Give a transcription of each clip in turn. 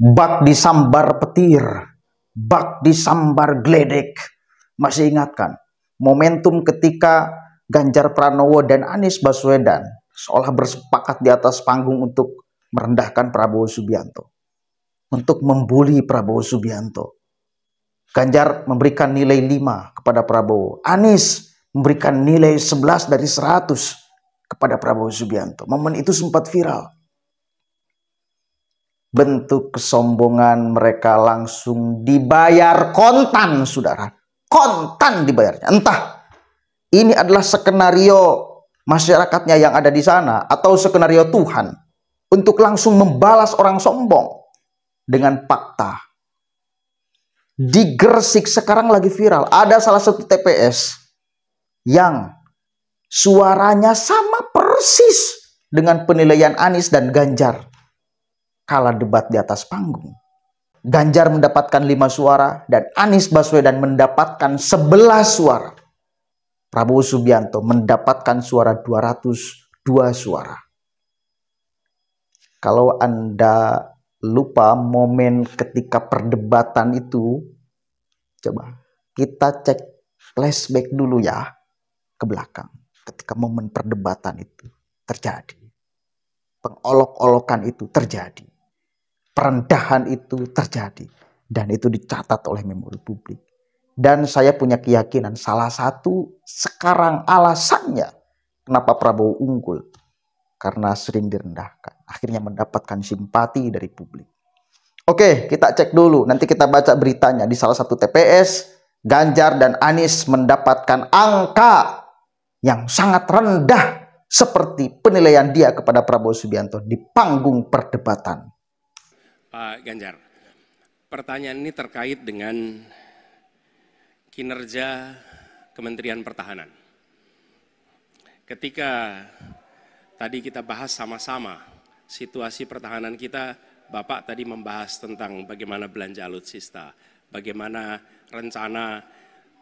bak disambar petir, bak disambar gledek. Masih ingatkan, momentum ketika Ganjar Pranowo dan Anies Baswedan seolah bersepakat di atas panggung untuk merendahkan Prabowo Subianto. Untuk membuli Prabowo Subianto. Ganjar memberikan nilai 5 kepada Prabowo. Anies memberikan nilai 11 dari 100 kepada Prabowo Subianto. Momen itu sempat viral bentuk kesombongan mereka langsung dibayar kontan, saudara. Kontan dibayarnya. Entah ini adalah skenario masyarakatnya yang ada di sana atau skenario Tuhan untuk langsung membalas orang sombong dengan fakta. Di Gresik sekarang lagi viral, ada salah satu TPS yang suaranya sama persis dengan penilaian Anies dan Ganjar kalah debat di atas panggung. Ganjar mendapatkan lima suara dan Anies Baswedan mendapatkan sebelas suara. Prabowo Subianto mendapatkan suara 202 suara. Kalau Anda lupa momen ketika perdebatan itu, coba kita cek flashback dulu ya ke belakang ketika momen perdebatan itu terjadi. Pengolok-olokan itu terjadi perendahan itu terjadi dan itu dicatat oleh memori publik. Dan saya punya keyakinan salah satu sekarang alasannya kenapa Prabowo unggul karena sering direndahkan, akhirnya mendapatkan simpati dari publik. Oke, kita cek dulu. Nanti kita baca beritanya di salah satu TPS, Ganjar dan Anies mendapatkan angka yang sangat rendah seperti penilaian dia kepada Prabowo Subianto di panggung perdebatan. Pak Ganjar, pertanyaan ini terkait dengan kinerja Kementerian Pertahanan. Ketika tadi kita bahas sama-sama situasi pertahanan kita, Bapak tadi membahas tentang bagaimana belanja alutsista, bagaimana rencana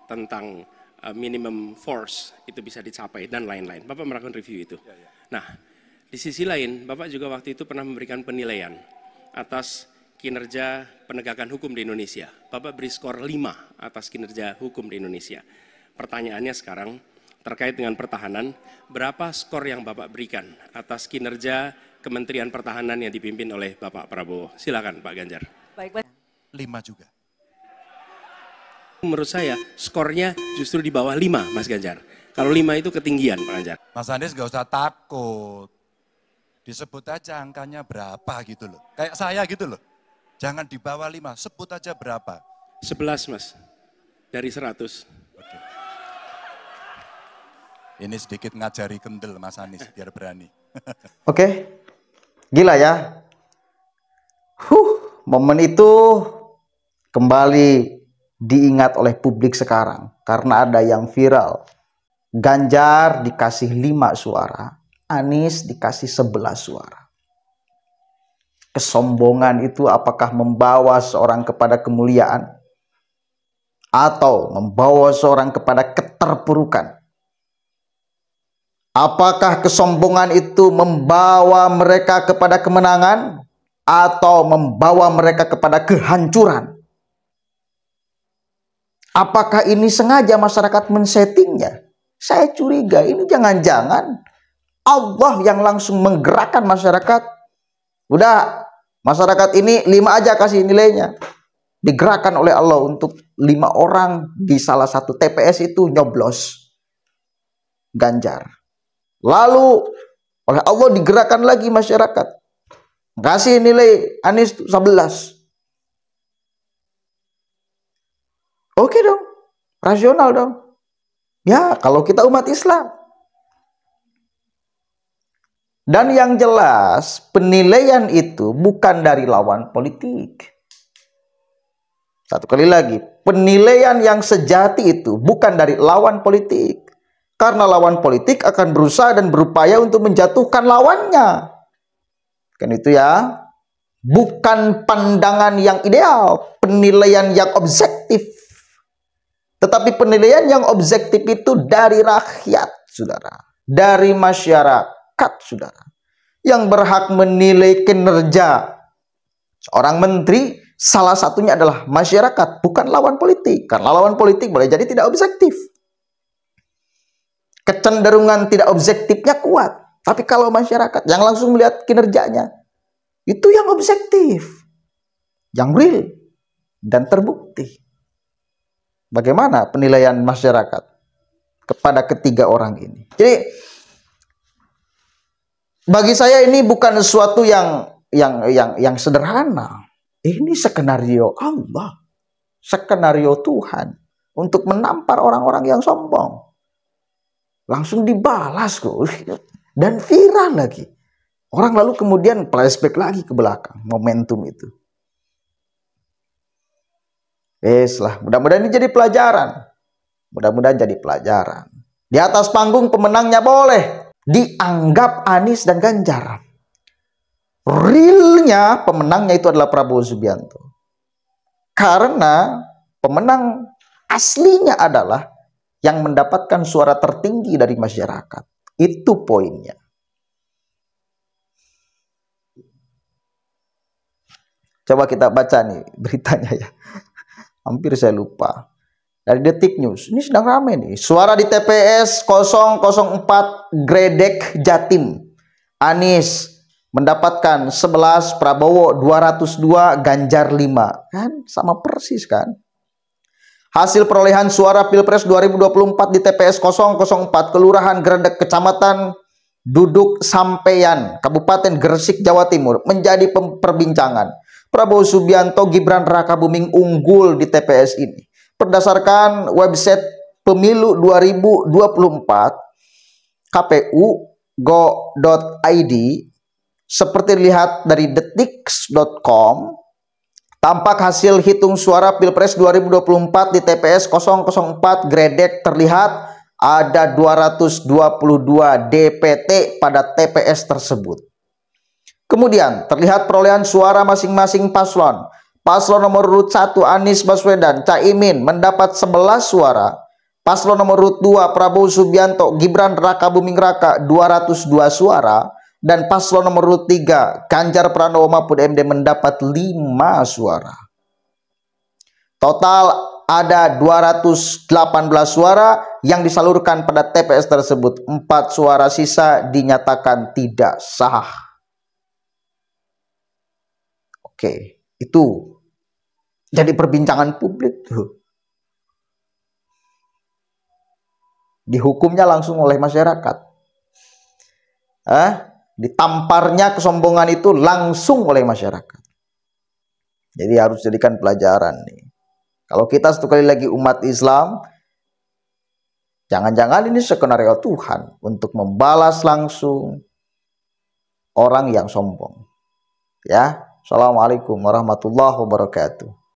tentang eh, minimum force itu bisa dicapai dan lain-lain. Bapak melakukan review itu. Ya, ya. Nah, di sisi lain, Bapak juga waktu itu pernah memberikan penilaian atas kinerja penegakan hukum di Indonesia. Bapak beri skor 5 atas kinerja hukum di Indonesia. Pertanyaannya sekarang terkait dengan pertahanan, berapa skor yang Bapak berikan atas kinerja Kementerian Pertahanan yang dipimpin oleh Bapak Prabowo? Silakan Pak Ganjar. Baik, baik. 5 juga. Menurut saya skornya justru di bawah 5 Mas Ganjar. Kalau 5 itu ketinggian Pak Ganjar. Mas Anies gak usah takut disebut aja angkanya berapa gitu loh. Kayak saya gitu loh. Jangan di bawah lima, sebut aja berapa. Sebelas mas, dari seratus. Oke. Ini sedikit ngajari kendel Mas Anies biar berani. Oke, gila ya. Huh, momen itu kembali diingat oleh publik sekarang karena ada yang viral. Ganjar dikasih lima suara, Anies dikasih 11 suara. Kesombongan itu apakah membawa seorang kepada kemuliaan atau membawa seorang kepada keterpurukan? Apakah kesombongan itu membawa mereka kepada kemenangan atau membawa mereka kepada kehancuran? Apakah ini sengaja masyarakat men Saya curiga ini jangan-jangan Allah yang langsung menggerakkan masyarakat. Udah, masyarakat ini lima aja kasih nilainya. Digerakkan oleh Allah untuk lima orang di salah satu TPS itu nyoblos. Ganjar. Lalu oleh Allah digerakkan lagi masyarakat. Kasih nilai Anies 11. Oke dong, rasional dong. Ya, kalau kita umat Islam. Dan yang jelas, penilaian itu bukan dari lawan politik. Satu kali lagi, penilaian yang sejati itu bukan dari lawan politik. Karena lawan politik akan berusaha dan berupaya untuk menjatuhkan lawannya. Kan itu ya. Bukan pandangan yang ideal, penilaian yang objektif. Tetapi penilaian yang objektif itu dari rakyat, saudara. Dari masyarakat masyarakat, saudara. Yang berhak menilai kinerja seorang menteri, salah satunya adalah masyarakat, bukan lawan politik. Karena lawan politik boleh jadi tidak objektif. Kecenderungan tidak objektifnya kuat. Tapi kalau masyarakat yang langsung melihat kinerjanya, itu yang objektif, yang real, dan terbukti. Bagaimana penilaian masyarakat kepada ketiga orang ini? Jadi, bagi saya ini bukan sesuatu yang yang yang yang sederhana. Ini skenario Allah, skenario Tuhan untuk menampar orang-orang yang sombong. Langsung dibalas kok. Dan viral lagi. Orang lalu kemudian flashback lagi ke belakang momentum itu. Yes lah, mudah-mudahan ini jadi pelajaran. Mudah-mudahan jadi pelajaran. Di atas panggung pemenangnya boleh, dianggap Anies dan Ganjar. Realnya pemenangnya itu adalah Prabowo Subianto. Karena pemenang aslinya adalah yang mendapatkan suara tertinggi dari masyarakat. Itu poinnya. Coba kita baca nih beritanya ya. Hampir saya lupa dari Detik News. Ini sedang ramai nih. Suara di TPS 004 Gredek Jatim. Anies mendapatkan 11, Prabowo 202, Ganjar 5. Kan sama persis kan? Hasil perolehan suara Pilpres 2024 di TPS 004 Kelurahan Gredek Kecamatan Duduk Sampeyan, Kabupaten Gresik, Jawa Timur menjadi perbincangan. Prabowo Subianto Gibran Raka Buming unggul di TPS ini berdasarkan website pemilu 2024 KPU go.id seperti dilihat dari detik.com tampak hasil hitung suara Pilpres 2024 di TPS 004 Gredek terlihat ada 222 DPT pada TPS tersebut. Kemudian terlihat perolehan suara masing-masing paslon. Paslon nomor urut 1 Anies Baswedan Caimin mendapat 11 suara. Paslon nomor urut 2 Prabowo Subianto Gibran Raka Buming Raka 202 suara dan paslon nomor urut 3 Ganjar Pranowo mahfud MD mendapat 5 suara. Total ada 218 suara yang disalurkan pada TPS tersebut. 4 suara sisa dinyatakan tidak sah. Oke, itu jadi perbincangan publik tuh dihukumnya langsung oleh masyarakat eh, ditamparnya kesombongan itu langsung oleh masyarakat jadi harus jadikan pelajaran nih kalau kita satu kali lagi umat Islam Jangan-jangan ini skenario Tuhan untuk membalas langsung orang yang sombong. Ya, Assalamualaikum warahmatullahi wabarakatuh.